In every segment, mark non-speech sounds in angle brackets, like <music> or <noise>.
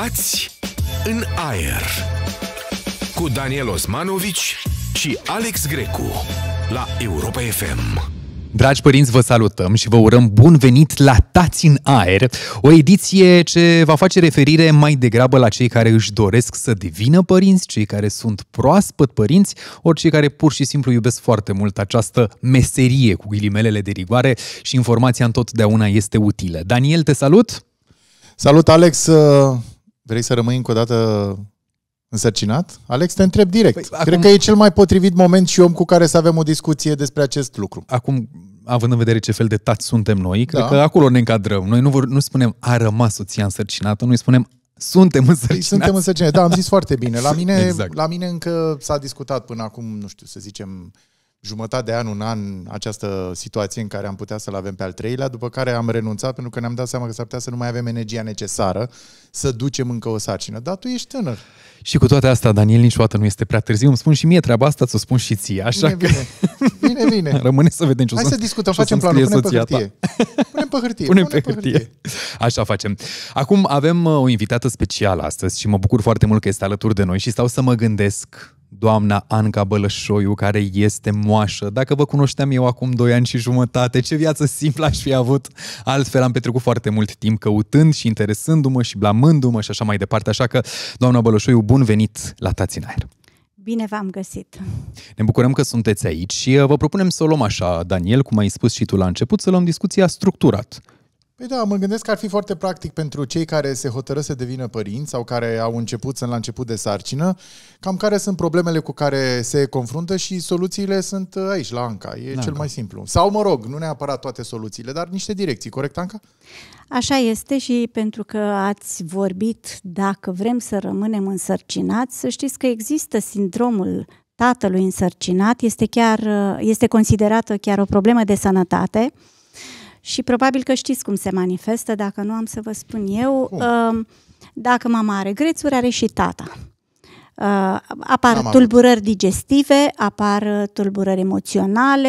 Mutați în aer cu Daniel Osmanovici și Alex Grecu la Europa FM. Dragi părinți, vă salutăm și vă urăm bun venit la Tați în Aer, o ediție ce va face referire mai degrabă la cei care își doresc să devină părinți, cei care sunt proaspăt părinți, ori cei care pur și simplu iubesc foarte mult această meserie cu ghilimelele de rigoare și informația întotdeauna este utilă. Daniel, te salut! Salut, Alex! Vrei să rămâi încă o dată însărcinat? Alex, te întreb direct. Păi, acum... Cred că e cel mai potrivit moment și om cu care să avem o discuție despre acest lucru. Acum, având în vedere ce fel de tați suntem noi, da. cred că acolo ne încadrăm. Noi nu, vor, nu spunem a rămas soția însărcinată, noi spunem suntem păi, însărcinați. Suntem însărcinați, da, am zis foarte bine. La mine, <laughs> exact. la mine încă s-a discutat până acum, nu știu, să zicem, jumătate de an, un an, această situație în care am putea să-l avem pe al treilea, după care am renunțat pentru că ne-am dat seama că s-ar putea să nu mai avem energia necesară să ducem încă o sarcină. Dar tu ești tânăr. Și cu toate astea, Daniel, niciodată nu este prea târziu. Îmi spun și mie treaba asta, ți-o spun și ție. Așa bine, că... bine. bine, bine. <laughs> Rămâne să vedem ce Hai să, să discutăm, ce facem planul, punem pe hârtie. Punem pe hârtie. Punem, punem pe, hârtie. hârtie. Așa facem. Acum avem uh, o invitată specială astăzi și mă bucur foarte mult că este alături de noi și stau să mă gândesc doamna Anca Bălășoiu, care este moașă. Dacă vă cunoșteam eu acum 2 ani și jumătate, ce viață simplă aș fi avut. Altfel am petrecut foarte mult timp căutând și interesându-mă și blamându-mă și așa mai departe. Așa că, doamna Bălășoiu, bun venit la Tați în Aer. Bine v-am găsit! Ne bucurăm că sunteți aici și uh, vă propunem să o luăm așa, Daniel, cum ai spus și tu la început, să luăm discuția structurat Păi da, mă gândesc că ar fi foarte practic pentru cei care se hotără să devină părinți sau care au început, să la început de sarcină, cam care sunt problemele cu care se confruntă și soluțiile sunt uh, aici, la ANCA. E la cel Anca. mai simplu. Sau, mă rog, nu neapărat toate soluțiile, dar niște direcții, corect, ANCA? Așa este și pentru că ați vorbit, dacă vrem să rămânem însărcinați, să știți că există sindromul tatălui însărcinat, este, chiar, uh, este considerată chiar o problemă de sănătate, și probabil că știți cum se manifestă, dacă nu am să vă spun eu. Cum? Um, dacă mama are grețuri, are și tata. Uh, apar Am tulburări avut. digestive, apar uh, tulburări emoționale,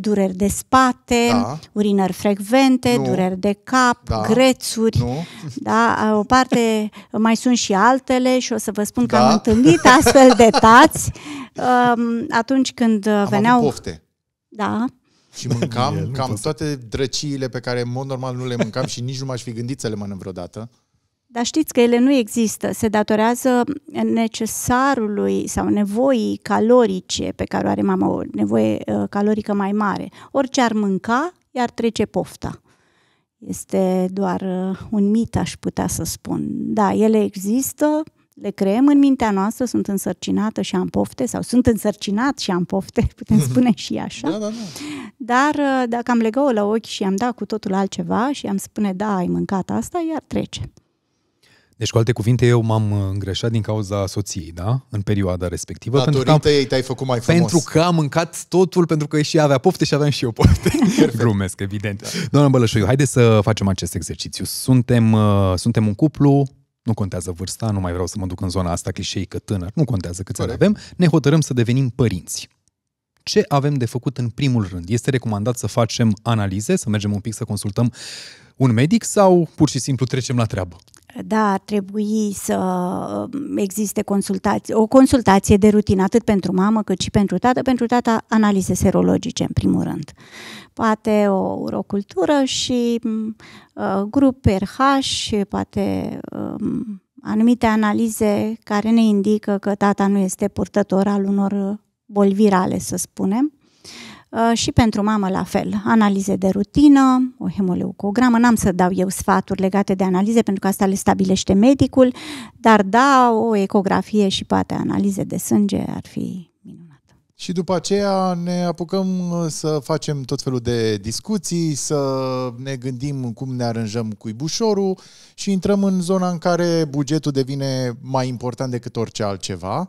dureri de spate, da. urinări frecvente, nu. dureri de cap, da. grețuri. Nu. Da, o parte mai sunt și altele și o să vă spun da. că am întâlnit astfel de tați uh, <laughs> atunci când uh, am veneau. Avut pofte. Da. <laughs> Și mâncam El, cam toate drăciile pe care în mod normal nu le mâncam și nici nu m-aș fi gândit să le mănânc vreodată. Dar știți că ele nu există, se datorează necesarului sau nevoii calorice pe care o are mama, o nevoie uh, calorică mai mare. Orice ar mânca, iar trece pofta. Este doar uh, un mit, aș putea să spun. Da, ele există, le creăm în mintea noastră, sunt însărcinată și am pofte, sau sunt însărcinat și am pofte, <laughs> putem <laughs> spune și așa. Da, da, da. Dar uh, dacă am legat-o la ochi și am dat cu totul altceva și am spune, da, ai mâncat asta, iar trece. Deci, cu alte cuvinte, eu m-am uh, îngreșat din cauza soției, da? În perioada respectivă. Datorită pentru că am, ei te-ai făcut mai frumos. Pentru că am mâncat totul, pentru că și avea pofte și aveam și eu pofte. Grumesc, <laughs> evident. Da. Doamna Bălășoiu, haideți să facem acest exercițiu. Suntem, uh, suntem un cuplu, nu contează vârsta, nu mai vreau să mă duc în zona asta că tânăr, nu contează câți ani avem, ne hotărâm să devenim părinți. Ce avem de făcut în primul rând? Este recomandat să facem analize, să mergem un pic să consultăm un medic sau pur și simplu trecem la treabă? da, ar trebui să um, existe consultați, o consultație de rutină atât pentru mamă cât și pentru tată, pentru tata analize serologice în primul rând. Poate o urocultură și um, uh, grup RH, poate um, anumite analize care ne indică că tata nu este purtător al unor boli virale, să spunem. Uh, și pentru mamă la fel. Analize de rutină, o hemoleucogramă, n-am să dau eu sfaturi legate de analize pentru că asta le stabilește medicul, dar da, o ecografie și poate analize de sânge ar fi și după aceea ne apucăm uh, să facem tot felul de discuții, să ne gândim cum ne aranjăm cu ibușorul și intrăm în zona în care bugetul devine mai important decât orice altceva.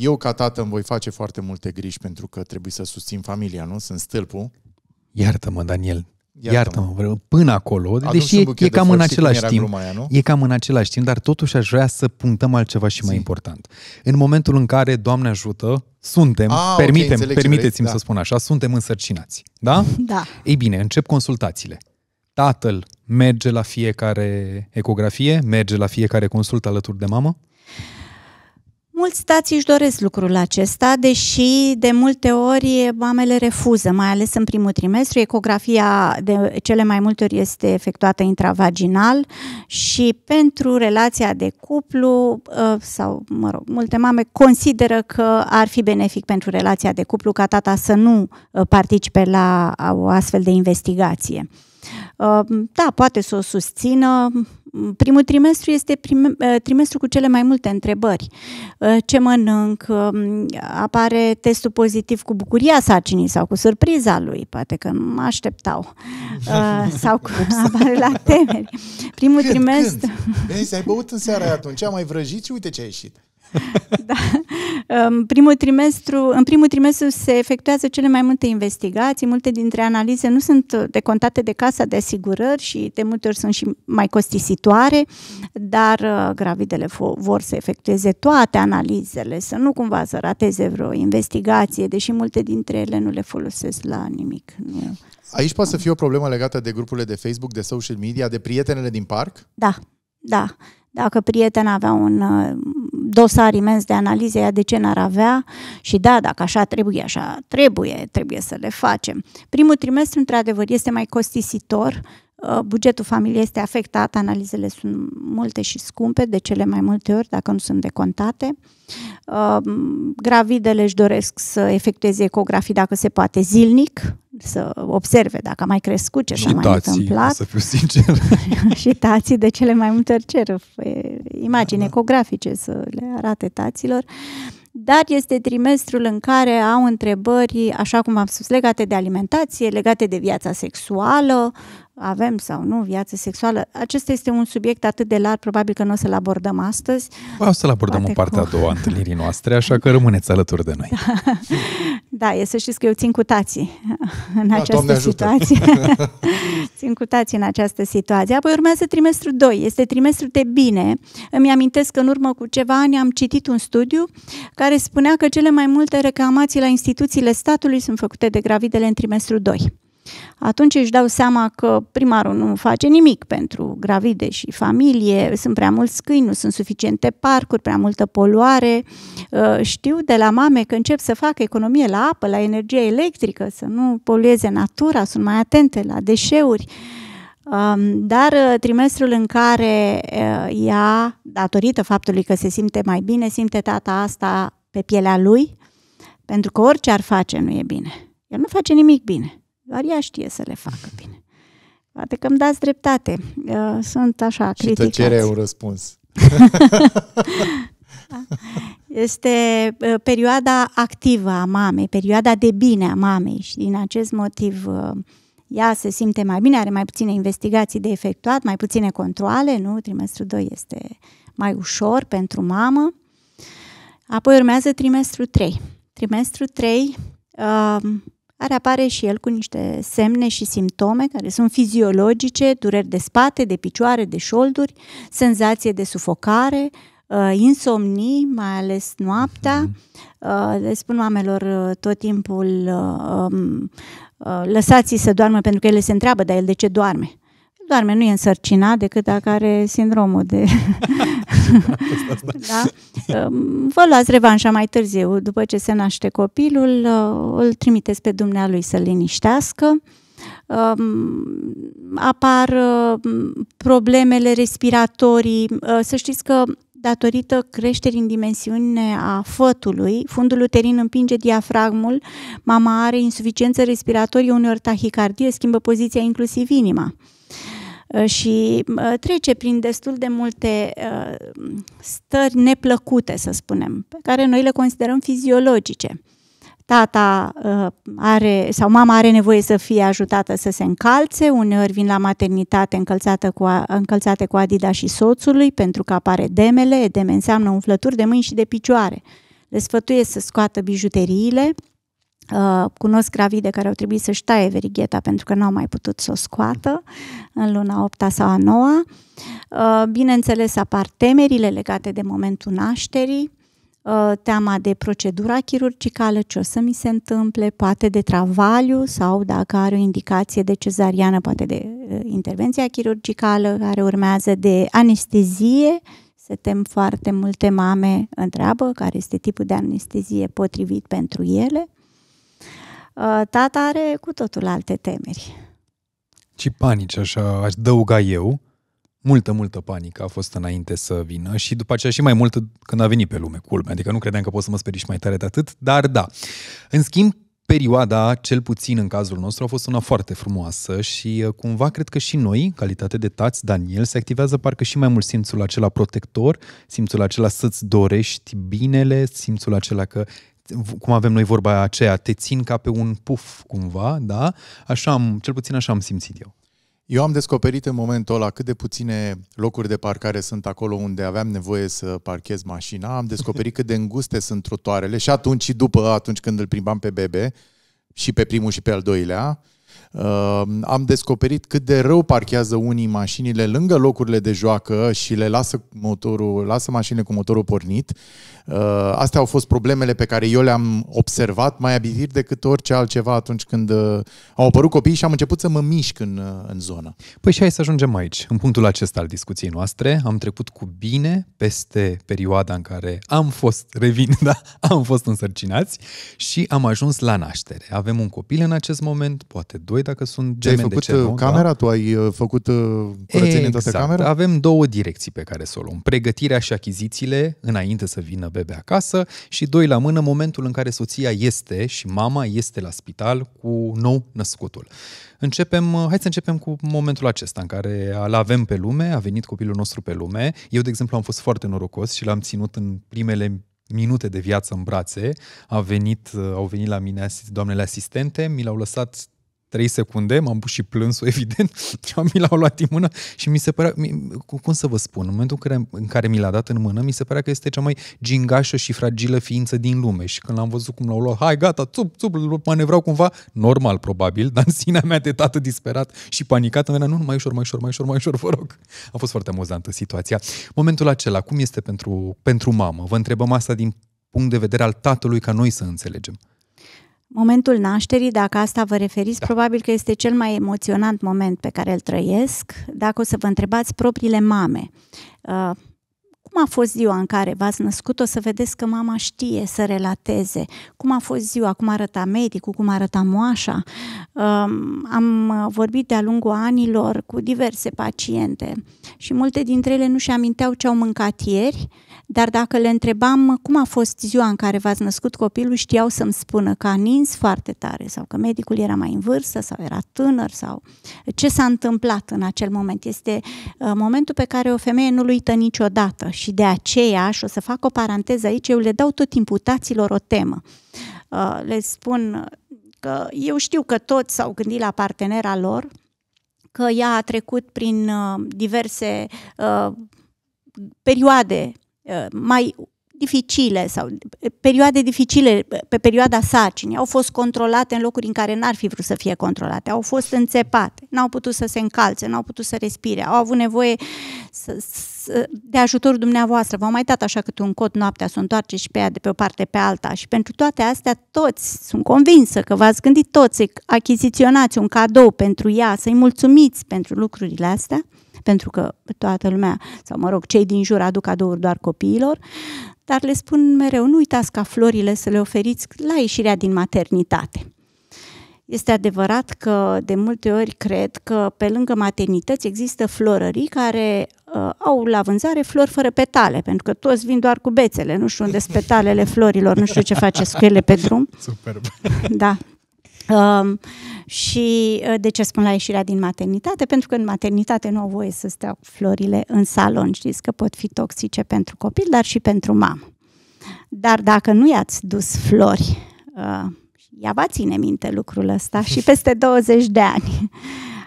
Eu, ca tată, îmi voi face foarte multe griji pentru că trebuie să susțin familia, nu? Sunt stâlpul. Iartă-mă, Daniel. Iartă-mă, vreau până acolo, Adun deși e, e cam în același timp. Aia, nu? E cam în același timp, dar totuși aș vrea să punctăm altceva și mai important. În momentul în care, Doamne ajută, suntem, A, ah, permitem, okay, permiteți-mi da. să spun așa, suntem însărcinați. Da? <laughs> Da. Ei bine, încep consultațiile. Tatăl merge la fiecare ecografie, merge la fiecare consult alături de mamă? Mulți tați își doresc lucrul acesta, deși de multe ori mamele refuză, mai ales în primul trimestru. Ecografia de cele mai multe ori este efectuată intravaginal și pentru relația de cuplu ă, sau, mă rog, multe mame consideră că ar fi benefic pentru relația de cuplu ca tata să nu ă, participe la o astfel de investigație. Ă, da, poate să o susțină, Primul trimestru este prim, eh, trimestru cu cele mai multe întrebări. Eh, ce mănânc? Apare testul pozitiv cu bucuria sarcinii sau cu surpriza lui, poate că nu mă așteptau. Eh, sau cu <laughs> apare la temeri. Primul când, trimestru... Când? Vezi, ai băut în seara aia atunci, am mai vrăjit și uite ce a ieșit. <laughs> da. În primul, trimestru, în primul trimestru se efectuează cele mai multe investigații, multe dintre analize nu sunt decontate de casa de asigurări și de multe ori sunt și mai costisitoare, dar uh, gravidele vor să efectueze toate analizele, să nu cumva să rateze vreo investigație, deși multe dintre ele nu le folosesc la nimic. Nu. Aici poate să fie o problemă legată de grupurile de Facebook, de social media, de prietenele din parc? Da, da. Dacă prietena avea un uh, dosar imens de analize, ea de ce n-ar avea și da, dacă așa trebuie, așa trebuie, trebuie să le facem. Primul trimestru, într-adevăr, este mai costisitor, uh, bugetul familiei este afectat, analizele sunt multe și scumpe, de cele mai multe ori, dacă nu sunt decontate. Uh, gravidele își doresc să efectueze ecografii, dacă se poate, zilnic, să observe dacă a mai crescut, ce și s-a mai întâmplat. să fiu sincer. <laughs> și tații de cele mai multe ori cer imagini da, da. ecografice să le arate taților, dar este trimestrul în care au întrebări, așa cum am spus, legate de alimentație, legate de viața sexuală, avem sau nu viață sexuală. Acesta este un subiect atât de larg, probabil că nu o să-l abordăm astăzi. O să-l abordăm Poate în partea cu... a doua a întâlnirii noastre, așa că rămâneți alături de noi. Da, <laughs> da e să știți că eu țin cu tații <laughs> în da, această situație. <laughs> țin cu tații în această situație. Apoi urmează trimestrul 2. Este trimestrul de bine. Îmi amintesc că în urmă cu ceva ani am citit un studiu care spunea că cele mai multe reclamații la instituțiile statului sunt făcute de gravidele în trimestrul 2 atunci își dau seama că primarul nu face nimic pentru gravide și familie, sunt prea mulți câini, nu sunt suficiente parcuri, prea multă poluare. Uh, știu de la mame că încep să facă economie la apă, la energie electrică, să nu polueze natura, sunt mai atente la deșeuri. Um, dar uh, trimestrul în care uh, ea, datorită faptului că se simte mai bine, simte tata asta pe pielea lui, pentru că orice ar face nu e bine. El nu face nimic bine. Doar ea știe să le facă bine. Poate că îmi dați dreptate. Uh, sunt așa criticați. Și cere un răspuns. <laughs> Da. este uh, perioada activă a mamei, perioada de bine a mamei și din acest motiv uh, ea se simte mai bine, are mai puține investigații de efectuat, mai puține controle, nu? Trimestrul 2 este mai ușor pentru mamă. Apoi urmează trimestrul 3. Trimestrul 3 care apare și el cu niște semne și simptome care sunt fiziologice, dureri de spate, de picioare, de șolduri, senzație de sufocare, uh, insomnii, mai ales noaptea. Mhm. Uh, le spun oamenilor uh, tot timpul, um, lăsați-i să doarmă pentru că ele se întreabă, dar el de ce doarme? Doarme, nu e însărcinat decât dacă are sindromul de <laughs> da? Vă luați revanșa mai târziu, după ce se naște copilul, uh, îl trimiteți pe dumnealui să-l liniștească. Um, apar uh, problemele respiratorii. Uh, să știți că datorită creșterii în dimensiune a fătului, fundul uterin împinge diafragmul, mama are insuficiență respiratorie, uneori tahicardie, schimbă poziția inclusiv inima. Uh, și uh, trece prin destul de multe uh, stări neplăcute, să spunem, pe care noi le considerăm fiziologice. Tata are sau mama are nevoie să fie ajutată să se încalțe, uneori vin la maternitate încălțată cu, încălțate cu adida și soțului pentru că apare demele, edeme înseamnă umflături de mâini și de picioare. Le sfătuiesc să scoată bijuteriile, Uh, cunosc gravide care au trebuit să-și taie verigheta pentru că n-au mai putut să o scoată în luna 8 sau a 9 uh, Bineînțeles apar temerile legate de momentul nașterii, uh, teama de procedura chirurgicală, ce o să mi se întâmple, poate de travaliu sau dacă are o indicație de cezariană, poate de intervenția chirurgicală care urmează, de anestezie, se tem foarte multe mame întreabă care este tipul de anestezie potrivit pentru ele Uh, tata are cu totul alte temeri. Și panici, așa, aș dăuga eu. Multă, multă panică a fost înainte să vină și după aceea și mai mult când a venit pe lume, culme. Adică nu credeam că pot să mă sperii și mai tare de atât, dar da. În schimb, perioada, cel puțin în cazul nostru, a fost una foarte frumoasă și uh, cumva cred că și noi, în calitate de tați, Daniel, se activează parcă și mai mult simțul acela protector, simțul acela să-ți dorești binele, simțul acela că cum avem noi vorba aceea, te țin ca pe un puf cumva, da? Așa am, cel puțin așa am simțit eu. Eu am descoperit în momentul ăla cât de puține locuri de parcare sunt acolo unde aveam nevoie să parchez mașina, am descoperit cât de înguste sunt trotuarele și atunci și după, atunci când îl primam pe bebe, și pe primul și pe al doilea, Uh, am descoperit cât de rău parchează unii mașinile lângă locurile de joacă și le lasă, motorul, lasă mașinile cu motorul pornit. Uh, astea au fost problemele pe care eu le-am observat mai abitir decât orice altceva atunci când uh, au apărut copiii și am început să mă mișc în, în zonă. Păi și hai să ajungem aici, în punctul acesta al discuției noastre. Am trecut cu bine peste perioada în care am fost, revin, <laughs> da, am fost însărcinați și am ajuns la naștere. Avem un copil în acest moment, poate doi dacă sunt gemeni de ai făcut de cer, uh, da? camera? Da? Tu ai uh, făcut uh, curățenie exact. toată camera? Avem două direcții pe care să o luăm. Pregătirea și achizițiile înainte să vină bebe acasă și doi la mână momentul în care soția este și mama este la spital cu nou născutul. Începem, hai să începem cu momentul acesta în care îl avem pe lume, a venit copilul nostru pe lume. Eu, de exemplu, am fost foarte norocos și l-am ținut în primele minute de viață în brațe. A venit, au venit la mine doamnele asistente, mi l-au lăsat 3 secunde, m-am pus și plânsul, <laughs> evident, și mi l-au luat din mână și mi se părea, cum să vă spun, în momentul în care, în care mi l-a dat în mână, mi se părea că este cea mai gingașă și fragilă ființă din lume și când l-am văzut cum l-au luat, hai gata, țup, țup, manevrau cumva, normal probabil, <laughs> dar în sinea mea de tată disperat și panicat, îmi venea, nu, mai ușor, mai ușor, mai ușor, mai ușor, vă rog. A fost foarte amuzantă situația. Momentul acela, cum este pentru, pentru mamă? Vă întrebăm asta din punct de vedere al tatălui ca noi să înțelegem. Momentul nașterii, dacă asta vă referiți, da. probabil că este cel mai emoționant moment pe care îl trăiesc. Dacă o să vă întrebați propriile mame, uh, cum a fost ziua în care v-ați născut, o să vedeți că mama știe să relateze cum a fost ziua, cum arăta medicul, cum arăta moașa. Um, am vorbit de-a lungul anilor cu diverse paciente și multe dintre ele nu și aminteau ce au mâncat ieri, dar dacă le întrebam cum a fost ziua în care v-ați născut copilul, știau să-mi spună că a nins foarte tare sau că medicul era mai în vârstă sau era tânăr sau ce s-a întâmplat în acel moment. Este uh, momentul pe care o femeie nu-l uită niciodată și de aceea, și o să fac o paranteză aici, eu le dau tot imputaților o temă. Uh, le spun că eu știu că toți s-au gândit la partenera lor, că ea a trecut prin uh, diverse perioade mai dificile sau perioade dificile pe perioada sarcinii au fost controlate în locuri în care n-ar fi vrut să fie controlate, au fost înțepate, n-au putut să se încalțe, n-au putut să respire, au avut nevoie să, să, de ajutorul dumneavoastră, v-au mai dat așa cât un cot noaptea, să întoarce și pe ea de pe o parte pe alta și pentru toate astea toți, sunt convinsă că v-ați gândit toți să achiziționați un cadou pentru ea, să-i mulțumiți pentru lucrurile astea, pentru că toată lumea, sau mă rog, cei din jur aduc cadouri doar copiilor, uh, dar le spun mereu, nu uitați ca florile să le oferiți la ieșirea din maternitate. Este adevărat că de multe ori cred că pe lângă maternități există florării care uh, au la vânzare flori fără petale, pentru că toți vin doar cu bețele, nu știu unde sunt petalele florilor, nu știu ce faceți cu ele pe drum. <laughs> Superb. Da, Um, și uh, de ce spun la ieșirea din maternitate? Pentru că în maternitate nu au voie să stea florile în salon. Știți că pot fi toxice pentru copil, dar și pentru mamă. Dar dacă nu i-ați dus flori, uh, ea va ține minte lucrul ăsta și peste 20 <laughs> de ani.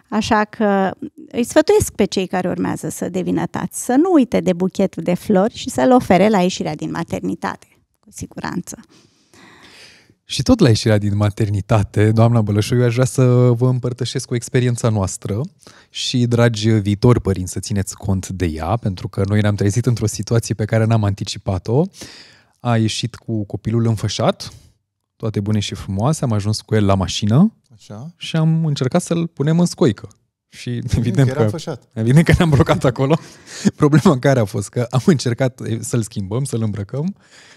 Așa că îi sfătuiesc pe cei care urmează să devină tați să nu uite de buchetul de flori și să-l ofere la ieșirea din maternitate, cu siguranță. Și tot la ieșirea din maternitate, doamna Bălășoiu, eu aș vrea să vă împărtășesc o experiența noastră și, dragi viitori părinți, să țineți cont de ea, pentru că noi ne-am trezit într-o situație pe care n-am anticipat-o. A ieșit cu copilul înfășat, toate bune și frumoase, am ajuns cu el la mașină Așa. și am încercat să-l punem în scoică. Și <laughs> evident că, că evident că ne-am blocat acolo. <laughs> Problema care a fost că am încercat să-l schimbăm, să-l îmbrăcăm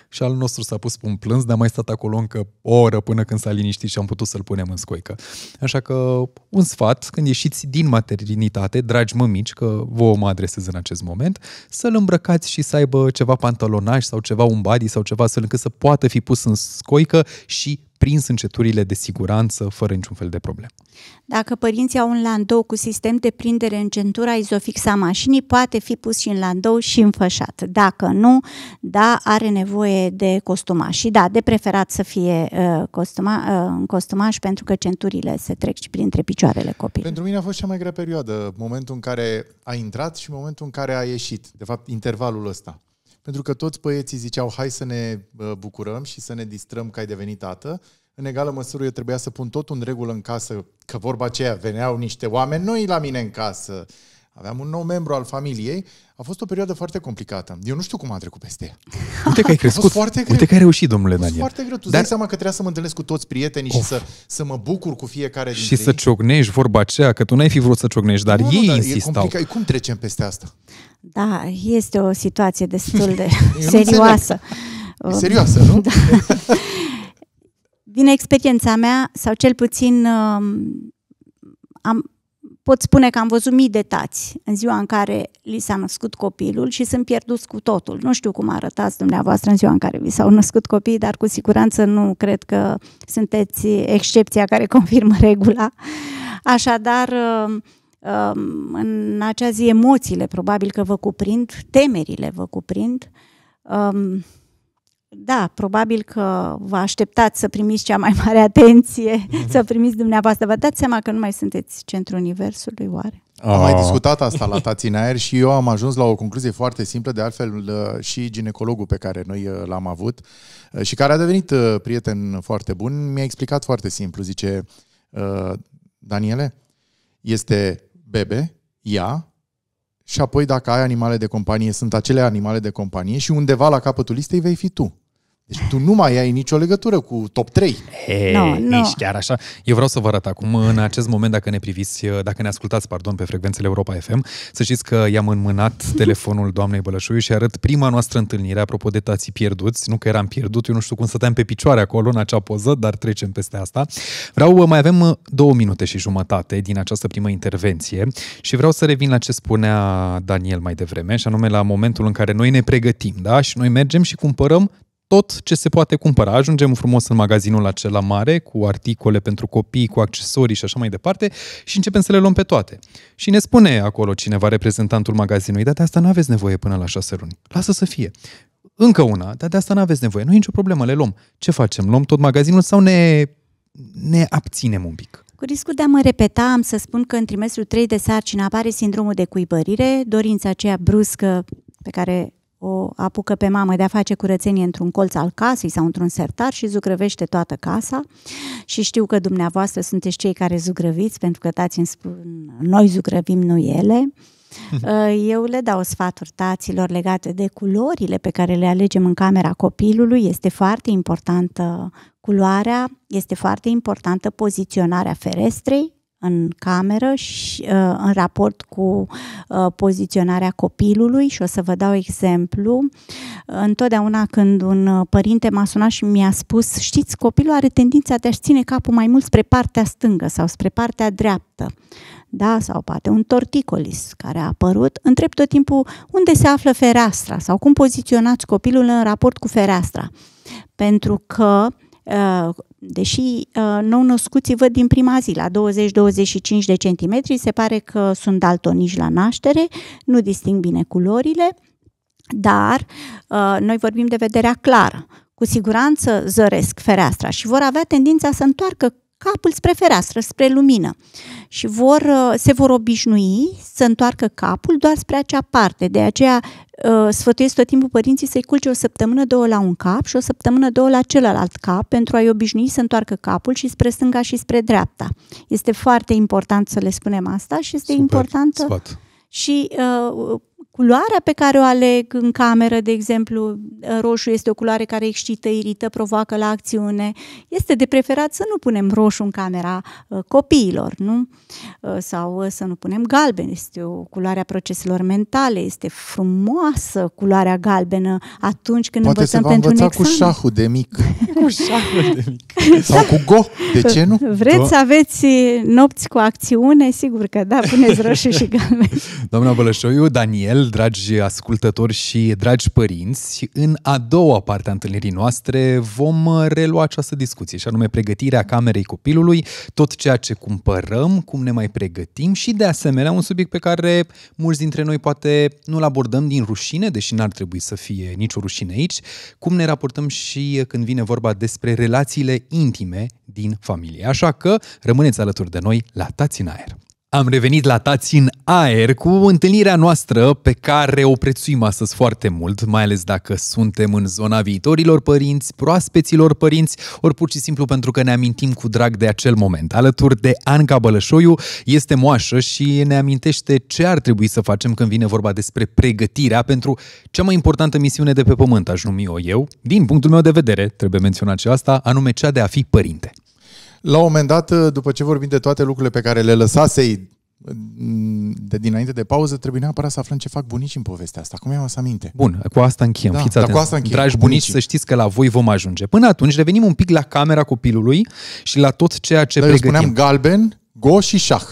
și al nostru s-a pus un plâns, dar mai stat acolo încă o oră până când s-a liniștit și am putut să-l punem în scoică. Așa că un sfat, când ieșiți din maternitate, dragi mămici, că vă mă adresez în acest moment, să-l îmbrăcați și să aibă ceva pantalonaj sau ceva un body sau ceva să-l încât să poată fi pus în scoică și prins în ceturile de siguranță fără niciun fel de problemă. Dacă părinții au un landou cu sistem de prindere în centura izofixa mașinii, poate fi pus și în landou și înfășat. Dacă nu, da, are nevoie de costumaș. Și da, de preferat să fie uh, costuma, uh, costumaș pentru că centurile se trec și printre picioarele copilului. Pentru mine a fost cea mai grea perioadă, momentul în care a intrat și momentul în care a ieșit. De fapt, intervalul ăsta pentru că toți băieții ziceau hai să ne bucurăm și să ne distrăm că ai devenit tată. În egală măsură eu trebuia să pun tot în regulă în casă, că vorba aceea veneau niște oameni noi la mine în casă, aveam un nou membru al familiei, a fost o perioadă foarte complicată. Eu nu știu cum am trecut peste ea. Uite că ai crescut, foarte greu. uite că ai reușit, domnule Daniel. foarte greu. Tu Dar... dai seama că trebuia să mă întâlnesc cu toți prietenii of. și să, să mă bucur cu fiecare dintre Și ei. să ciocnești vorba aceea, că tu n-ai fi vrut să ciocnești, dar nu, ei nu, dar insistau. E cum trecem peste asta? Da, este o situație destul de <laughs> <laughs> serioasă. E serioasă, nu? Da. Din experiența mea, sau cel puțin um, am, pot spune că am văzut mii de tați în ziua în care li s-a născut copilul și sunt pierduți cu totul. Nu știu cum arătați dumneavoastră în ziua în care vi s-au născut copiii, dar cu siguranță nu cred că sunteți excepția care <laughs> confirmă regula. Așadar, um, um, în acea zi emoțiile probabil că vă cuprind, temerile vă cuprind. Um, da, probabil că vă așteptați să primiți cea mai mare atenție, mm-hmm. să primiți dumneavoastră. Vă dați seama că nu mai sunteți centrul universului, oare? Am mai ah. discutat asta la tații în aer și eu am ajuns la o concluzie foarte simplă, de altfel uh, și ginecologul pe care noi uh, l-am avut uh, și care a devenit prieten foarte bun, mi-a explicat foarte simplu, zice Daniele, este bebe, ea, și apoi dacă ai animale de companie, sunt acele animale de companie și undeva la capătul listei vei fi tu. Deci tu nu mai ai nicio legătură cu top 3. Hey, no, no. Nici chiar așa. Eu vreau să vă arăt acum, în acest moment, dacă ne priviți, dacă ne ascultați, pardon, pe frecvențele Europa FM, să știți că i-am înmânat <laughs> telefonul doamnei Bălășuiu și arăt prima noastră întâlnire, apropo de tații pierduți, nu că eram pierdut, eu nu știu cum stăteam pe picioare acolo în acea poză, dar trecem peste asta. Vreau, mai avem două minute și jumătate din această primă intervenție și vreau să revin la ce spunea Daniel mai devreme, și anume la momentul în care noi ne pregătim, da? Și noi mergem și cumpărăm tot ce se poate cumpăra. Ajungem frumos în magazinul acela mare, cu articole pentru copii, cu accesorii și așa mai departe, și începem să le luăm pe toate. Și ne spune acolo cineva, reprezentantul magazinului, da, de asta nu aveți nevoie până la șase luni. Lasă să fie. Încă una, dar de asta nu aveți nevoie. Nu e nicio problemă, le luăm. Ce facem? Luăm tot magazinul sau ne, ne abținem un pic? Cu riscul de a mă repeta, am să spun că în trimestrul 3 de sarcină apare sindromul de cuibărire, dorința aceea bruscă pe care o apucă pe mamă de a face curățenie într-un colț al casei sau într-un sertar și zugrăvește toată casa. Și știu că dumneavoastră sunteți cei care zugrăviți, pentru că tați îmi spun, noi zugrăvim, nu ele. <laughs> Uh, eu le dau sfaturi taților legate de culorile pe care le alegem în camera copilului. Este foarte importantă culoarea, este foarte importantă poziționarea ferestrei în cameră și uh, în raport cu uh, poziționarea copilului și o să vă dau exemplu. Întotdeauna când un uh, părinte m-a sunat și mi-a spus, știți, copilul are tendința de a-și ține capul mai mult spre partea stângă sau spre partea dreaptă. Da, sau poate un torticolis care a apărut, întreb tot timpul unde se află fereastra sau cum poziționați copilul în raport cu fereastra. Pentru că Uh, deși uh, nou-născuții văd din prima zi la 20-25 de centimetri, se pare că sunt daltonici la naștere, nu disting bine culorile, dar uh, noi vorbim de vederea clară. Cu siguranță zăresc fereastra și vor avea tendința să întoarcă capul spre fereastră, spre lumină. Uh, și vor, uh, se vor obișnui să întoarcă capul doar spre acea parte. De aceea uh, sfătuiesc tot timpul părinții să-i culce o săptămână, două la un cap și o săptămână, două la celălalt cap pentru a-i obișnui să întoarcă capul și spre stânga și spre dreapta. Este foarte important să le spunem asta și este Super, important sfat. și uh, culoarea pe care o aleg în cameră, de exemplu, uh, roșu este o culoare care excită, irită, provoacă la acțiune, este de preferat să nu punem roșu în camera uh, copiilor, nu? Uh, sau să nu punem galben, este o culoare a proceselor mentale, este frumoasă culoarea galbenă atunci când Poate învățăm pentru un cu șahul de mic. <laughs> cu șahul de mic. Sau cu go, de ce nu? Vreți să aveți nopți cu acțiune? Sigur că da, puneți <laughs> roșu și galben. Doamna Bălășoiu, Daniel, dragi ascultători și dragi părinți! În a doua parte a întâlnirii noastre vom relua această discuție, și anume pregătirea camerei copilului, tot ceea ce cumpărăm, cum ne mai pregătim și, de asemenea, un subiect pe care mulți dintre noi poate nu-l abordăm din rușine, deși n-ar trebui să fie nicio rușine aici, cum ne raportăm și când vine vorba despre relațiile intime din familie. Așa că rămâneți alături de noi la Tați în Aer! Am revenit la Tați în aer cu întâlnirea noastră pe care o prețuim astăzi foarte mult, mai ales dacă suntem în zona viitorilor părinți, proaspeților părinți, ori pur și simplu pentru că ne amintim cu drag de acel moment. Alături de Anca Bălășoiu este moașă și ne amintește ce ar trebui să facem când vine vorba despre pregătirea pentru cea mai importantă misiune de pe pământ, aș numi-o eu, din punctul meu de vedere, trebuie menționat și asta, anume cea de a fi părinte. La un moment dat, după ce vorbim de toate lucrurile pe care le lăsasei mm, de dinainte de pauză, trebuie neapărat să aflăm ce fac bunicii în povestea asta. Cum i-am să aminte? Bun, cu asta închiem. Da, Fiți da, cu asta închiem. Dragi bunici, bunicii. să știți că la voi vom ajunge. Până atunci, revenim un pic la camera copilului și la tot ceea ce Dar pregătim. Eu spuneam galben, go și șah.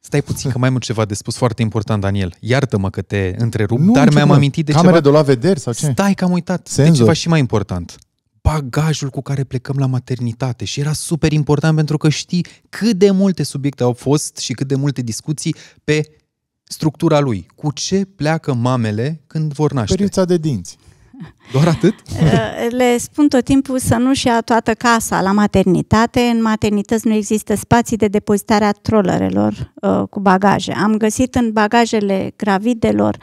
Stai puțin că mai mult ceva de spus foarte important, Daniel. Iartă-mă că te întrerup, nu, dar mi-am amintit de Camere ceva. Camere de la vederi sau ce? Stai că am uitat. Senzor. De ceva și mai important bagajul cu care plecăm la maternitate și era super important pentru că știi cât de multe subiecte au fost și cât de multe discuții pe structura lui. Cu ce pleacă mamele când vor naște? Periuța de dinți. Doar atât? Eh, le spun tot timpul să nu-și ia toată casa la maternitate. În maternități nu există spații de depozitare a trollerelor uh, cu bagaje. Am găsit în bagajele gravidelor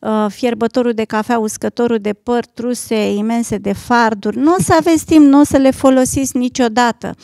uh, fierbătorul de cafea, uscătorul de păr, truse imense de farduri. Nu o să aveți timp, nu o să le folosiți niciodată.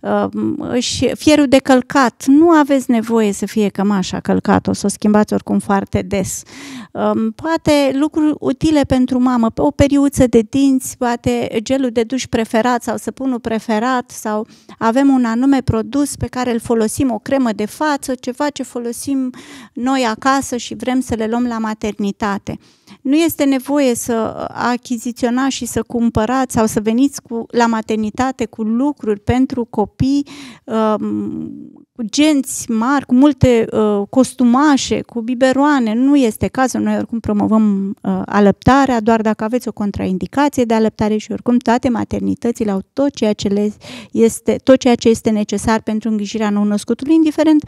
Uh, și fierul de călcat. Nu aveți nevoie să fie cămașa călcat, o să o schimbați oricum foarte des. Uh, Um, poate lucruri utile pentru mamă, o periuță de dinți, poate gelul de duș preferat sau săpunul preferat sau avem un anume produs pe care îl folosim, o cremă de față, ceva ce folosim noi acasă și vrem să le luăm la maternitate. Nu este nevoie să achiziționați și să cumpărați sau să veniți cu, la maternitate cu lucruri pentru copii um, cu genți mari, cu multe uh, costumașe, cu biberoane. Nu este cazul. Noi oricum promovăm uh, alăptarea, doar dacă aveți o contraindicație de alăptare și oricum toate maternitățile au tot ceea ce, le este, tot ceea ce este necesar pentru îngrijirea nou-născutului, indiferent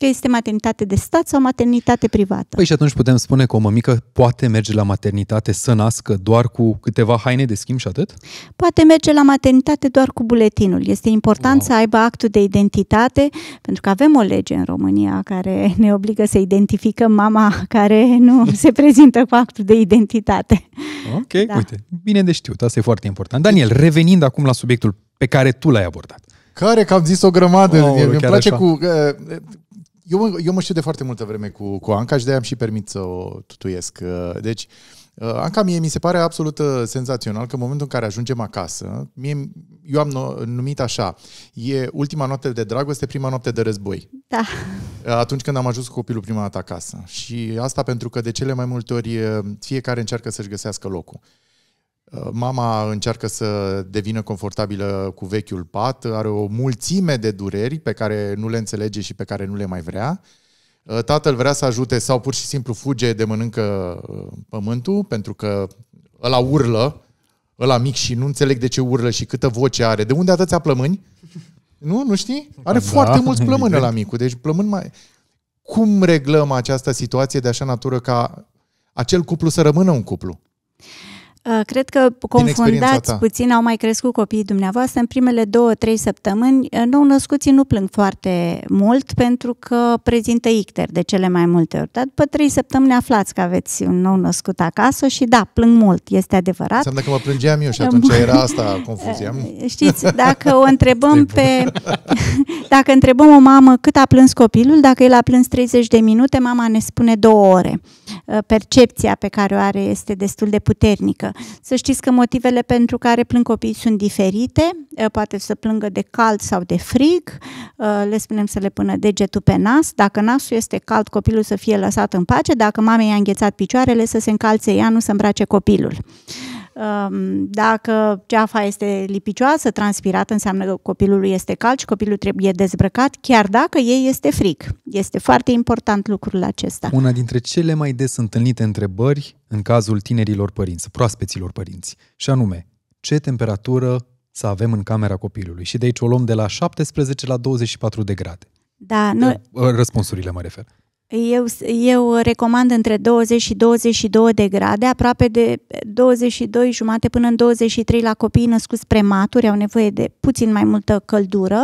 că este maternitate de stat sau maternitate privată. Păi și atunci putem spune că o mămică poate merge la maternitate să nască doar cu câteva haine de schimb și atât? Poate merge la maternitate doar cu buletinul. Este important wow. să aibă actul de identitate, pentru că avem o lege în România care ne obligă să identificăm mama care nu <laughs> se prezintă cu actul de identitate. Ok, da. uite, bine de știut, asta e foarte important. Daniel, revenind acum la subiectul pe care tu l-ai abordat. Care că am zis o grămadă. Oh, Mie îmi place așa. cu... Uh, eu, eu mă știu de foarte multă vreme cu, cu Anca și de am și permit să o tutuiesc. Uh, deci, uh, Anca, mie mi se pare absolut uh, senzațional că în momentul în care ajungem acasă, mie, eu am numit așa, e ultima noapte de dragoste, prima noapte de război. Da. Atunci când am ajuns cu copilul prima dată acasă. Și asta pentru că de cele mai multe ori fiecare încearcă să-și găsească locul. Mama încearcă să devină confortabilă cu vechiul pat, are o mulțime de dureri pe care nu le înțelege și pe care nu le mai vrea. Uh, tatăl vrea să ajute sau pur și simplu fuge de mănâncă uh, pământul pentru că ăla urlă, ăla mic și nu înțeleg de ce urlă și câtă voce are. De unde atâția plămâni? Nu, nu știi? Are da, foarte mulți plămâni la micul, deci plămâni mai... Cum reglăm această situație de așa natură ca acel cuplu să rămână un cuplu? Uh, cred că confundați puțin, au mai crescut copiii dumneavoastră. În primele două, trei săptămâni, uh, nou născuții nu plâng foarte mult pentru că prezintă icter de cele mai multe ori. Dar după trei săptămâni aflați că aveți un nou născut acasă și da, plâng mult, este adevărat. Înseamnă că mă plângeam eu și atunci era asta confuzia. <laughs> Uh, știți, dacă o întrebăm pe... <laughs> dacă întrebăm o mamă cât a plâns copilul, dacă el a plâns 30 de minute, mama ne spune două ore. Percepția pe care o are este destul de puternică. Să știți că motivele pentru care plâng copiii sunt diferite, eh, poate să plângă de cald sau de frig, eh, le spunem să le pună degetul pe nas, dacă nasul este cald, copilul să fie lăsat în pace, dacă mamei i-a înghețat picioarele, să se încalțe ea, nu să îmbrace copilul. Dacă ceafa este lipicioasă, transpirată, înseamnă că copilul este cald și copilul trebuie dezbrăcat, chiar dacă ei este fric. Este foarte important lucrul acesta. Una dintre cele mai des întâlnite întrebări în cazul tinerilor părinți, proaspeților părinți, și anume, ce temperatură să avem în camera copilului? Și de aici o luăm de la 17 la 24 de grade. Da, nu... Răspunsurile mă refer. Eu, eu recomand între 20 și 22 de grade, aproape de 22 jumate până în 23 la copii născuți prematuri, au nevoie de puțin mai multă căldură.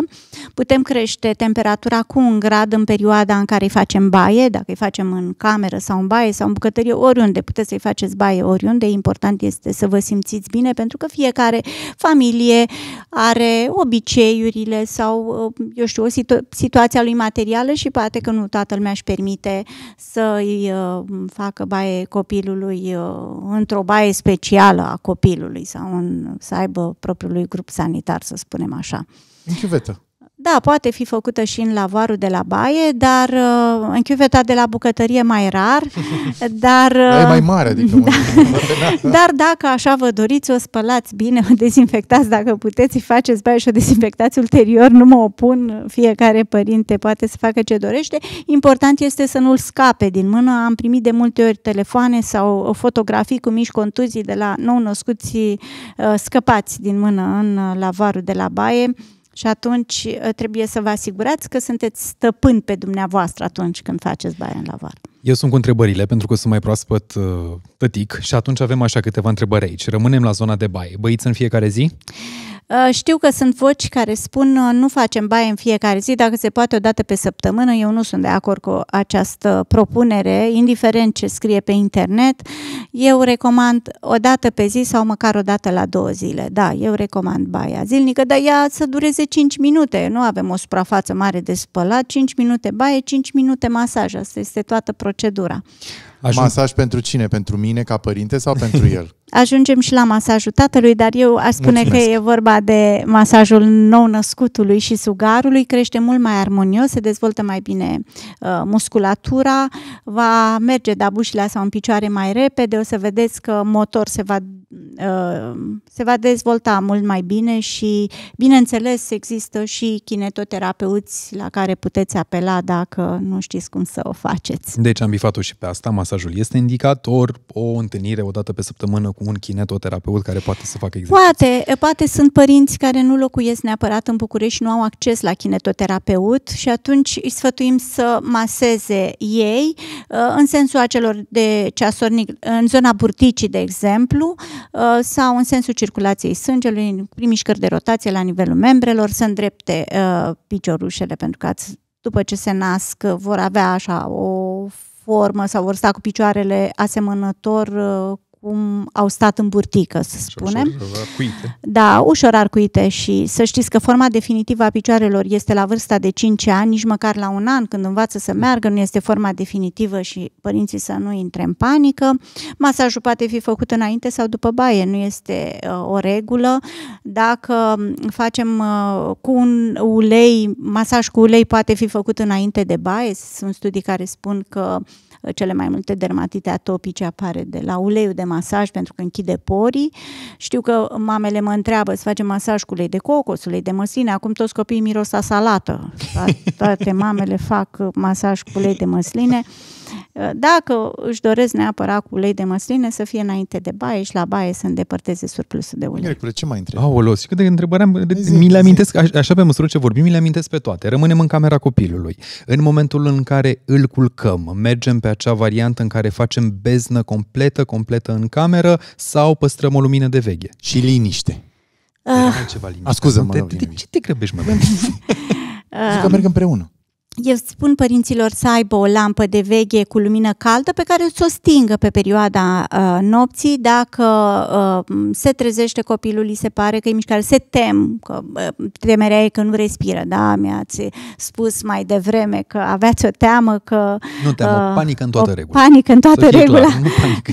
Putem crește temperatura cu un grad în perioada în care îi facem baie, dacă îi facem în cameră sau în baie sau în bucătărie, oriunde, puteți să-i faceți baie oriunde, important este să vă simțiți bine, pentru că fiecare familie are obiceiurile sau, uh, eu știu, o situ- situația lui materială și poate că nu toată lumea își permite permite să-i uh, facă baie copilului uh, într-o baie specială a copilului sau în, să aibă propriului grup sanitar, să spunem așa. În chiuvetă. Da, poate fi făcută și în lavarul de la baie, dar uh, în chiuveta de la bucătărie mai rar, <laughs> dar... e uh, mai mare, adică... <laughs> Da, dar dacă așa vă doriți, o spălați bine, o dezinfectați dacă puteți, faceți baie și o dezinfectați ulterior, nu mă opun, fiecare părinte poate să facă ce dorește. Important este să nu-l scape din mână. Am primit de multe ori telefoane sau fotografii cu mici contuzii de la nou-născuți uh, scăpați din mână în lavarul de la baie. Și atunci uh, trebuie să vă asigurați că sunteți stăpâni pe dumneavoastră atunci când faceți baie în lavar. Eu sunt cu întrebările, pentru că sunt mai proaspăt uh, tătic și atunci avem așa câteva întrebări aici. Rămânem la zona de baie. Băiți în fiecare zi? Uh, știu că sunt voci care spun uh, nu facem baie în fiecare zi, dacă se poate o dată pe săptămână. Eu nu sunt de acord cu această propunere, indiferent ce scrie pe internet. Eu recomand o dată pe zi sau măcar o dată la două zile. Da, eu recomand baia zilnică, dar ea să dureze 5 minute. Nu avem o suprafață mare de spălat, 5 minute baie, 5 minute masaj. Asta este toată procedura. Ajung... Masaj pentru cine? Pentru mine ca părinte sau pentru <laughs> el? Ajungem și la masajul tatălui, dar eu aș spune Mulțumesc. că e vorba de masajul nou-născutului și sugarului. Crește mult mai armonios, se dezvoltă mai bine uh, musculatura, va merge de bușile sau în picioare mai repede, o să vedeți că motor se va Uh, se va dezvolta mult mai bine și, bineînțeles, există și kinetoterapeuți la care puteți apela dacă nu știți cum să o faceți. Deci am bifat-o și pe asta, masajul este indicat, ori o întâlnire o dată pe săptămână cu un kinetoterapeut care poate să facă exerciții. Poate, poate sunt părinți care nu locuiesc neapărat în București, nu au acces la kinetoterapeut și atunci îi sfătuim să maseze ei uh, în sensul acelor de ceasornic, în zona burticii, de exemplu, Uh, sau în sensul circulației sângelui, prin mișcări de rotație la nivelul membrelor, să îndrepte uh, piciorușele pentru că ați, după ce se nasc vor avea așa o formă sau vor sta cu picioarele asemănător uh, cum au stat în burtică, să spunem. Ușor arcuite. Da, ușor arcuite și să știți că forma definitivă a picioarelor este la vârsta de 5 ani, nici măcar la un an când învață să meargă, nu este forma definitivă și părinții să nu intre în panică. Masajul poate fi făcut înainte sau după baie, nu este uh, o regulă. Dacă um, facem uh, cu un ulei, masaj cu ulei poate fi făcut înainte de baie, sunt studii care spun că uh, cele mai multe dermatite atopice apare de la uleiul de masaj pentru că închide porii. Știu că mamele mă întreabă să facem masaj cu ulei de cocos, ulei de măsline. Acum toți copiii miros a salată. Toate mamele fac masaj cu ulei de măsline. Uh, dacă își doresc neapărat cu ulei de măsline, să fie înainte de baie și la baie să îndepărteze surplusul de ulei. Grecule, ce mai întrebi? Aoleo, și de întrebări am, mi le amintesc, așa pe măsură ce vorbim, mi le amintesc pe toate. Rămânem în camera copilului. În momentul în care îl culcăm, mergem pe acea variantă în care facem beznă completă, completă în cameră sau păstrăm o lumină de veche. Și liniște. Ah. Ceva liniște. A, scuză mă De, de ce te grăbești, mă? Zic <laughs> <laughs> că merg împreună eu spun părinților să aibă o lampă de veche cu lumină caldă pe care să o stingă pe perioada uh, nopții dacă uh, se trezește copilul, îi se pare că e mișcare, se tem, că uh, temerea e că nu respiră, da, mi-ați spus mai devreme că aveați o teamă că... Nu teamă, uh, panică în toată regula. Panică în toată regulă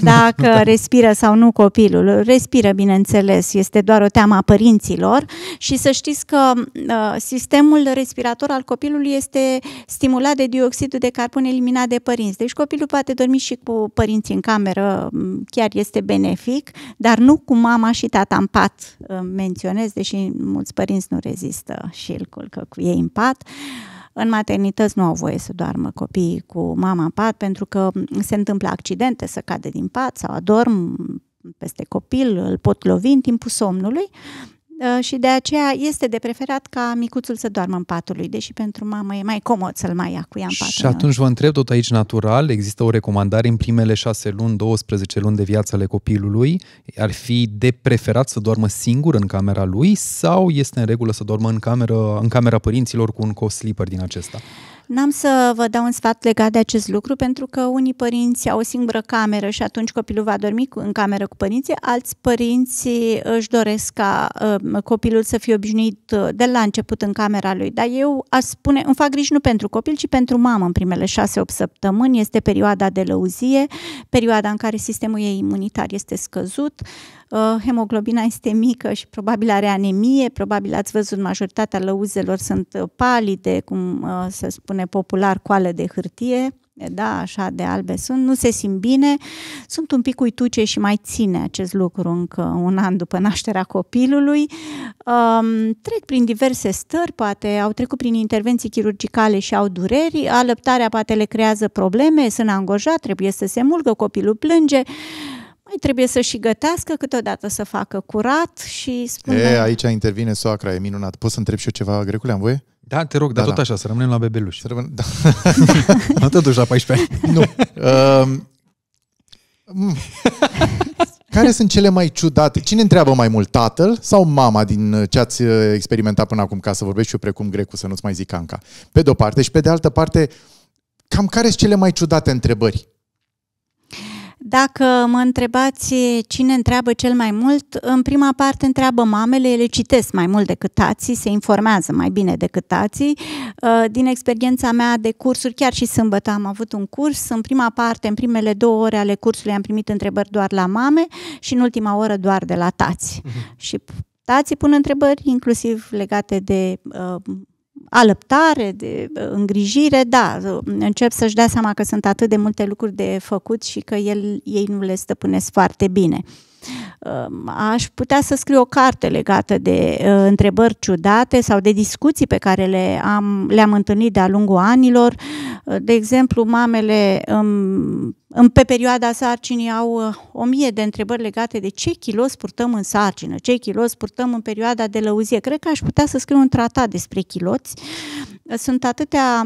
dacă nu, nu respiră sau nu copilul. Respiră, bineînțeles, este doar o teamă a părinților și să știți că uh, sistemul respirator al copilului este stimulat de dioxidul de carbon eliminat de părinți. Deci copilul poate dormi și cu părinții în cameră, chiar este benefic, dar nu cu mama și tata în pat, menționez, deși mulți părinți nu rezistă și îl culcă cu ei în pat. În maternități nu au voie să doarmă copiii cu mama în pat pentru că se întâmplă accidente, să cade din pat sau adorm peste copil, îl pot lovi în timpul somnului, Uh, și de aceea este de preferat ca micuțul să doarmă în patul lui, deși pentru mamă e mai comod să-l mai ia cu ea în patul. Și atunci vă întreb tot aici natural, există o recomandare în primele șase luni, 12 luni de viață ale copilului, ar fi de preferat să doarmă singur în camera lui sau este în regulă să doarmă în cameră, în camera părinților cu un co-sleeper din acesta? N-am să vă dau un sfat legat de acest lucru, pentru că unii părinți au o singură cameră și atunci copilul va dormi în cameră cu părinții, alți părinți uh, își doresc ca uh, copilul să fie obișnuit uh, de la început în camera lui. Dar eu aș spune, îmi fac griji nu pentru copil, ci pentru mamă în primele 6-8 săptămâni. Este perioada de lăuzie, perioada în care sistemul ei imunitar este scăzut, Uh, hemoglobina este mică și probabil are anemie, probabil ați văzut majoritatea lăuzelor sunt uh, palide, cum uh, se spune popular, coale de hârtie, da, așa de albe sunt, nu se simt bine, sunt un pic uituce și mai ține acest lucru încă un an după nașterea copilului. Um, trec prin diverse stări, poate au trecut prin intervenții chirurgicale și au dureri, alăptarea poate le creează probleme, sunt angojat, trebuie să se mulgă, copilul plânge, uh, mai trebuie să și gătească, câteodată să facă curat și spune... E, aici intervine soacra, e minunat. Poți să întreb și eu ceva, Grecule, am voie? Da, te rog, da, dar tot da. așa, să rămânem la bebeluș. Să rămân... da. <laughs> nu te duci la 14 ani. Nu. Um... Care sunt cele mai ciudate? Cine întreabă mai mult, tatăl sau mama din uh, ce ați uh, experimentat până acum, ca să vorbești și eu precum grecul, să nu-ți mai zic anca? Pe de-o parte și pe de altă parte, cam care sunt cele mai ciudate întrebări? Dacă mă întrebați cine întreabă cel mai mult, în prima parte întreabă mamele, ele citesc mai mult decât tații, se informează mai bine decât tații. Uh, din experiența mea de cursuri, chiar și sâmbătă am avut un curs, în prima parte, în primele două ore ale cursului am primit întrebări doar la mame și în ultima oră doar de la tații. Uh-huh. Mhm. Și tații pun întrebări inclusiv legate de uh, alăptare, de uh, îngrijire, da, încep să-și dea seama că sunt atât de multe lucruri de făcut și că el, ei nu le stăpânesc foarte bine aș putea să scriu o carte legată de uh, întrebări ciudate sau de discuții pe care le am, le-am întâlnit de-a lungul anilor. Uh, de exemplu, mamele um, în, pe perioada sarcinii au uh, o mie de întrebări legate de ce kilos purtăm în sarcină, ce kilos purtăm în perioada de lăuzie. Cred că aș putea să scriu un tratat despre chiloți. Sunt atâtea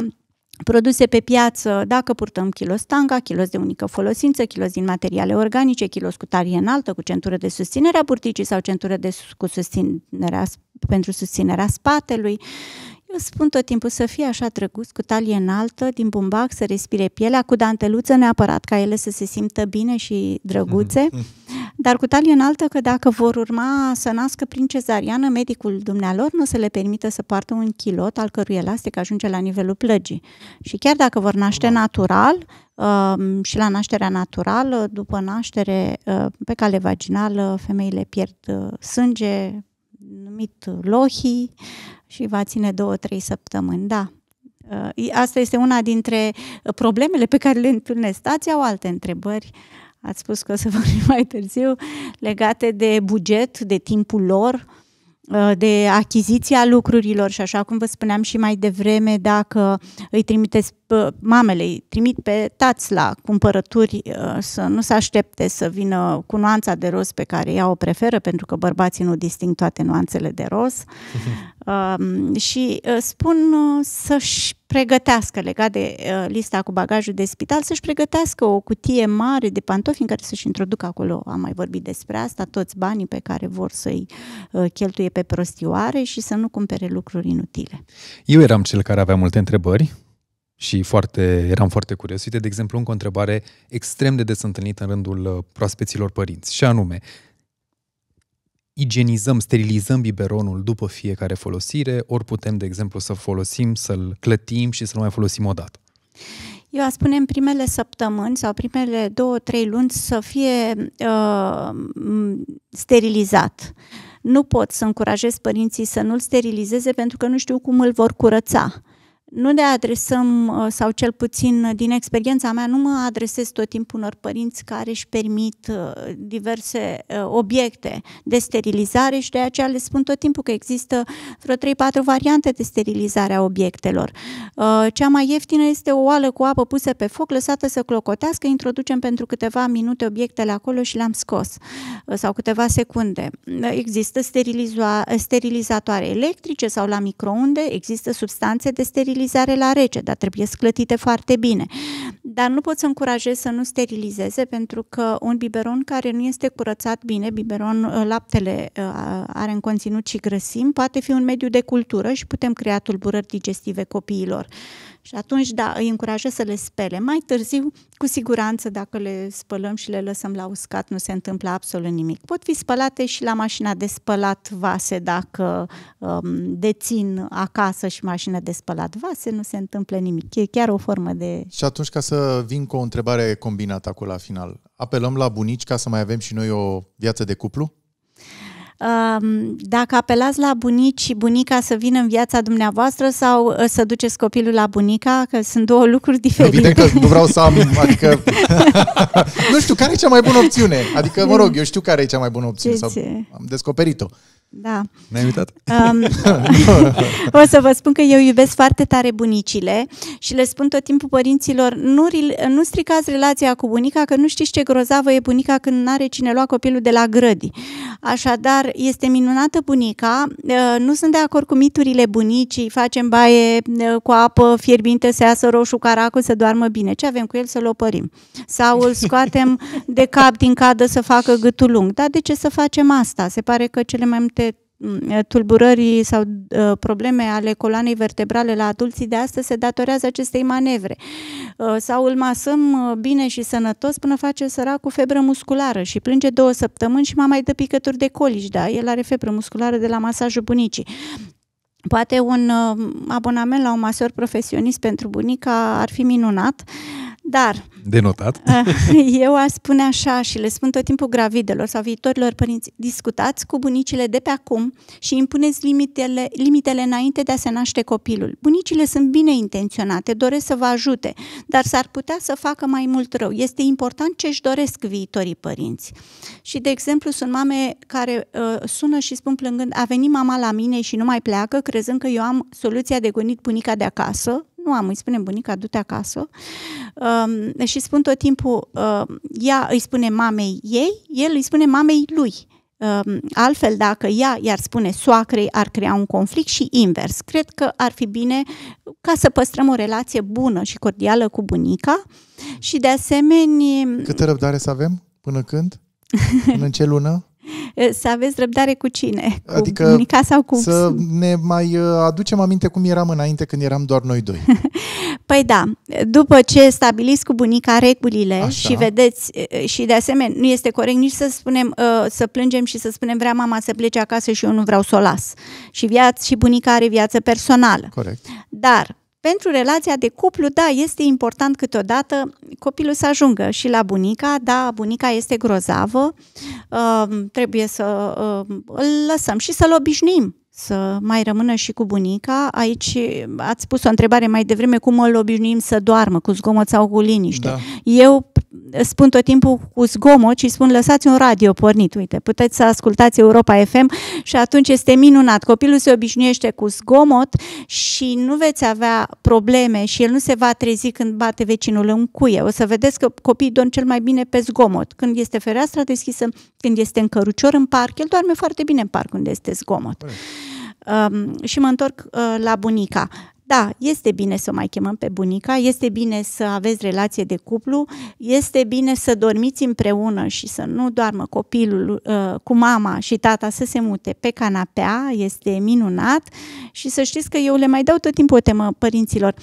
produse pe piață, dacă purtăm kilos tanga, kilos de unică folosință, kilos din materiale organice, kilos cu tarie înaltă, cu centură de susținere a purticii sau centură de, cu susținerea, pentru susținerea spatelui. Eu spun tot timpul să fie așa drăguț, cu talie înaltă, din bumbac, să respire pielea, cu danteluță neapărat, ca ele să se simtă bine și drăguțe. Mm-hmm dar cu talie înaltă că dacă vor urma să nască prin cezariană, medicul dumnealor nu se le permite să poartă un kilot al cărui elastic ajunge la nivelul plăgii. Și chiar dacă vor naște da. natural, uh, și la nașterea naturală, după naștere uh, pe cale vaginală, femeile pierd uh, sânge, numit lohi, și va ține două-trei săptămâni, da. Asta este una dintre problemele pe care le întâlnesc. Ați au alte întrebări ați spus că o să <laughs> vorbim mai târziu, legate de buget, de timpul lor, uh, de achiziția lucrurilor și așa cum vă spuneam și mai devreme, dacă îi trimiteți, mamele îi trimit pe tați la cumpărături uh, să nu se aștepte să vină cu nuanța de roz pe care ea o preferă, pentru că bărbații nu disting toate nuanțele de roz. <laughs> Um, și uh, spun să-și pregătească, legat de uh, lista cu bagajul de spital, să-și pregătească o cutie mare de pantofi în care să-și introducă acolo, am mai vorbit despre asta, toți banii pe care vor să-i uh, cheltuie pe prostioare și să nu cumpere lucruri inutile. Eu eram cel care avea multe întrebări și foarte, eram foarte curios. Uite, de exemplu, încă o întrebare extrem de des întâlnită în rândul uh, proaspeților părinți, și anume, igienizăm, sterilizăm biberonul după fiecare folosire, ori putem, de exemplu, să folosim, să-l clătim și să-l mai folosim o dată. Eu aș spune în primele săptămâni sau primele două, trei luni să fie uh, sterilizat. Nu pot să încurajez părinții să nu-l sterilizeze pentru că nu știu cum îl vor curăța nu ne adresăm, uh, sau cel puțin uh, din experiența mea, nu mă adresez tot timpul unor părinți care își permit uh, diverse obiecte de sterilizare și de aceea le spun tot timpul că există vreo 3-4 variante de sterilizare a obiectelor. Cea mai ieftină este o oală cu apă pusă pe foc, lăsată să clocotească, introducem pentru câteva minute obiectele acolo și le-am scos, sau câteva secunde. Există sterilizatoare electrice sau la microunde, există substanțe de sterilizare sterilizare la rece, dar trebuie sclătite foarte bine. Dar nu pot să încurajez să nu sterilizeze pentru că un biberon care nu este curățat bine, biberon ă, laptele ă, are în conținut și grăsim, poate fi un mediu de cultură și putem crea tulburări digestive copiilor. Și atunci, da, îi încurajez să le spele. Mai târziu, cu siguranță, dacă le spălăm și le lăsăm la uscat, nu se întâmplă absolut nimic. Pot fi spălate și la mașina de spălat vase, dacă um, dețin acasă și mașina de spălat vase, nu se întâmplă nimic. E chiar o formă de... Și atunci, ca să vin cu o întrebare combinată acolo la final, apelăm la bunici ca să mai avem și noi o viață de cuplu? dacă apelați la bunici, bunica să vină în viața dumneavoastră sau ă, să duceți copilul la bunica, că sunt două lucruri diferite. Evident că nu vreau să am, <laughs> adică, <laughs> nu știu, care e cea mai bună opțiune? Adică, mă rog, eu știu care e cea mai bună opțiune, sau am descoperit-o. Da. Ne-ai uitat? Um, <laughs> o să vă spun că eu iubesc foarte tare bunicile și le spun tot timpul părinților, nu, nu stricați relația cu bunica, că nu știți ce grozavă e bunica când nu are cine lua copilul de la grădi. Așadar, este minunată bunica. Ă, nu sunt de acord cu miturile bunicii, facem baie ă, cu apă fierbinte, să iasă roșu caracul, să doarmă bine. Ce avem cu el? Să-l opărim. Sau îl <laughs> scoatem de cap din cadă să facă gâtul lung. Dar de ce să facem asta? Se pare că cele mai multe Mm, tulburării sau uh, probleme ale coloanei vertebrale la adulții de astăzi se datorează acestei manevre. Uh, sau îl masăm uh, bine și sănătos până face săracul febră musculară și plânge două săptămâni și mama mai dă picături de colici, da, el are febră musculară de la masajul bunicii. Poate un uh, abonament la un masor profesionist pentru bunica ar fi minunat, dar... Denotat. <laughs> Eu aș spune așa și le spun tot timpul gravidelor sau viitorilor părinți, discutați cu bunicile de pe acum și impuneți limitele, limitele înainte de a se naște copilul. Bunicile sunt bine intenționate, doresc să vă ajute, dar s-ar putea să facă mai mult rău. Este important ce își doresc viitorii părinți. Și, de exemplu, sunt mame care uh, sună și spun plângând, a venit mama la mine și nu mai pleacă, crezând că eu am soluția de gonit bunica de acasă, nu am, îi spune bunica, du-te acasă. Um, și spun tot timpul, uh, ea îi spune mamei ei, el îi spune mamei lui. Um, altfel, dacă ea i-ar spune soacrei, ar crea un conflict și invers. Cred că ar fi bine ca să păstrăm o relație bună și cordială cu bunica și de asemenea... Câtă răbdare să avem? Până când? Până în ce lună? <laughs> Eh, să aveți răbdare cu cine? Cu adică bunica sau cu... Să ne mai eh, aducem aminte cum eram înainte când eram doar noi doi. <laughs> Păi da, după ce stabiliți cu bunica regulile Așa. și vedeți, eh, și de asemenea, nu este corect nici să spunem, să plângem și să spunem vrea mama să plece acasă și eu nu vreau să o las. Și viață, și bunica are viață personală. Corect. Dar pentru relația de cuplu, da, este important câteodată copilul să ajungă și la bunica, da, bunica este grozavă, uh, trebuie să uh, îl lăsăm și să-l obișnim să mai rămână și cu bunica. Aici ați pus o întrebare mai devreme, cum îl obișnuim să doarmă, cu zgomot sau cu liniște. Da. Eu spun tot timpul cu zgomot și spun lăsați un radio pornit, uite, puteți să ascultați Europa FM și atunci este minunat. Copilul se obișnuiește cu zgomot și nu veți avea probleme și el nu se va trezi când bate vecinul în cuie. O să vedeți că copiii dorm cel mai bine pe zgomot. Când este fereastra deschisă, când este în cărucior în parc, el doarme foarte bine în parc unde este zgomot. Păi. Um, și mă întorc uh, la bunica. Da, este bine să o mai chemăm pe bunica, este bine să aveți relație de cuplu, este bine să dormiți împreună și să nu doarmă copilul uh, cu mama și tata să se mute pe canapea, este minunat și să știți că eu le mai dau tot timpul o temă părinților.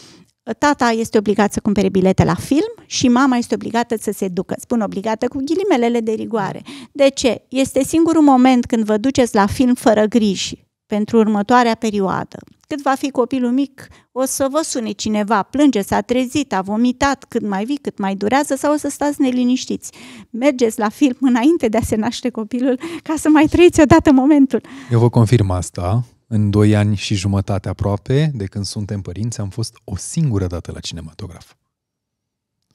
Tata este obligat să cumpere bilete la film și mama este obligată să se ducă. Spun obligată cu ghilimelele de rigoare. De ce? Este singurul moment când vă duceți la film fără griji pentru următoarea perioadă. Cât va fi copilul mic, o să vă sune cineva, plânge, s-a trezit, a vomitat, cât mai vii, cât mai durează sau o să stați neliniștiți. Mergeți la film înainte de a se naște copilul ca să mai trăiți odată momentul. Eu vă confirm asta. În doi ani și jumătate aproape, de când suntem părinți, am fost o singură dată la cinematograf.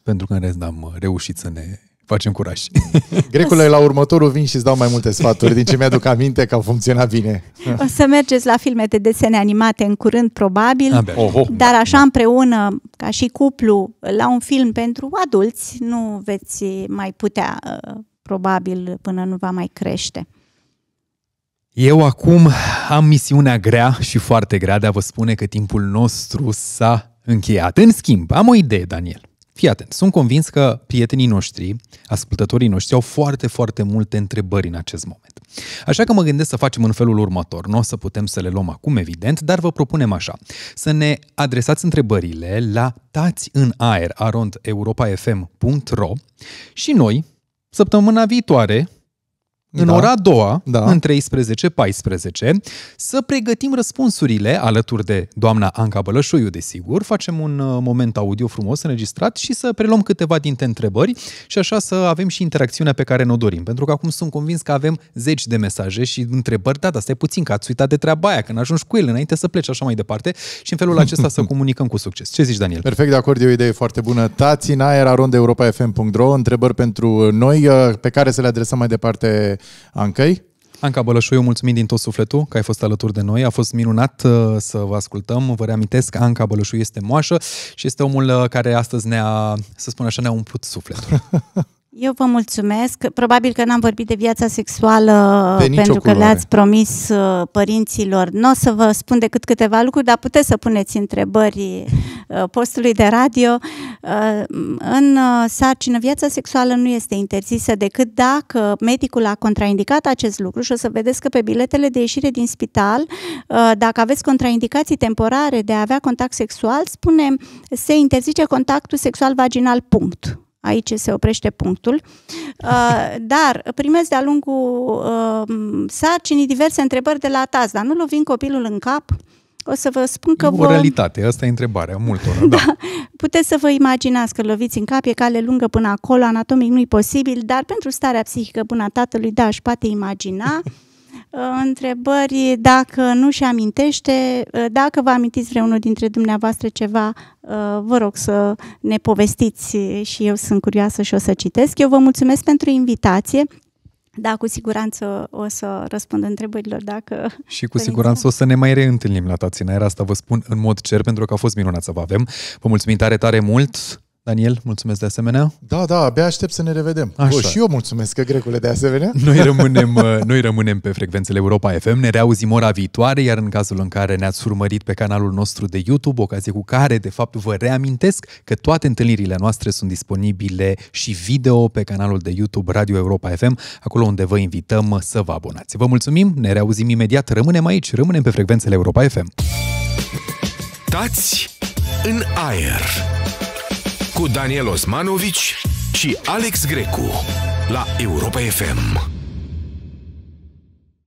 Pentru că în rest n-am reușit să ne facem curaj. <laughs> Grecule, la următorul vin și îți dau mai multe sfaturi din ce mi-aduc aminte că au funcționat bine. O să mergeți la filme de desene animate în curând, probabil, Oho. dar așa da. împreună, ca și cuplu, la un film pentru adulți, nu veți mai putea, uh, probabil, până nu va mai crește. Eu acum am misiunea grea și foarte grea de a vă spune că timpul nostru s-a încheiat. În schimb, am o idee, Daniel. Fii atent, sunt convins că prietenii noștri, ascultătorii noștri, au foarte, foarte multe întrebări în acest moment. Așa că mă gândesc să facem în felul următor. Nu o să putem să le luăm acum, evident, dar vă propunem așa. Să ne adresați întrebările la tați în aer arond europafm.ro și noi, săptămâna viitoare, în da. ora a doua, da. în 13-14, să pregătim răspunsurile alături de doamna Anca Bălășoiu, desigur. Facem un uh, moment audio frumos înregistrat și să preluăm câteva dintre întrebări și așa să avem și interacțiunea pe care ne-o dorim. Pentru că acum sunt convins că avem zeci de mesaje și întrebări. Da, dar stai puțin, că ați uitat de treaba aia, când ajungi cu ele înainte să pleci așa mai departe și în felul <laughs> acesta să comunicăm cu succes. Ce zici, Daniel? Perfect, de acord, e o idee foarte bună. Tați în aer, arondeuropafm.ro, întrebări pentru noi uh, pe care să le adresăm mai departe Ancăi. Anca eu mulțumim din tot sufletul că ai fost alături de noi. A fost minunat uh, să vă ascultăm. Vă reamintesc, Anca Bălășoiu este moașă și este omul uh, care astăzi ne-a, să spun așa, ne-a umplut sufletul. <laughs> Eu vă mulțumesc. Probabil că n-am vorbit de viața sexuală de pentru că le-ați promis uh, părinților. Nu o să vă spun decât câteva lucruri, dar puteți să puneți întrebări uh, postului de radio. Uh, în sarcină, viața sexuală nu este interzisă decât dacă medicul a contraindicat acest lucru și o să vedeți că pe biletele de ieșire din spital, dacă aveți contraindicații temporare de a avea contact sexual, spune se interzice contactul sexual vaginal, punct aici se oprește punctul, uh, dar primesc de-a lungul uh, sarcinii diverse întrebări de la tați, dar nu lovim copilul în cap, o să vă spun că o vă... realitate, asta e întrebarea multor. <laughs> da. da. Puteți să vă imaginați că loviți în cap, e cale lungă până acolo, anatomic nu-i posibil, dar pentru starea psihică bună a tatălui, da, își poate imagina <laughs> Uh, întrebări dacă nu și amintește, uh, dacă vă amintiți vreunul dintre dumneavoastră ceva, uh, vă rog să ne povestiți și eu sunt curioasă și o să citesc. Eu vă mulțumesc pentru invitație. Da, cu siguranță o să răspund întrebărilor dacă... Și cu siguranță o să ne mai reîntâlnim la Taținaer, asta vă spun în mod cer, pentru că a fost minunat să vă avem. Vă mulțumim tare, tare mult! Daniel, mulțumesc de asemenea. Da, da, abia aștept să ne revedem. Așa. O, și eu mulțumesc că grecule de asemenea. Noi rămânem, uh, noi rămânem pe frecvențele Europa FM, ne reauzim ora viitoare, iar în cazul în care ne-ați urmărit pe canalul nostru de YouTube, ocazie cu care, de fapt, vă reamintesc că toate întâlnirile noastre sunt disponibile și video pe canalul de YouTube Radio Europa FM, acolo unde vă invităm uh, să vă abonați. Vă mulțumim, ne reauzim imediat, rămânem aici, rămânem pe frecvențele Europa FM. Tați în aer cu Daniel Osmanovici și Alex Grecu la Europa FM.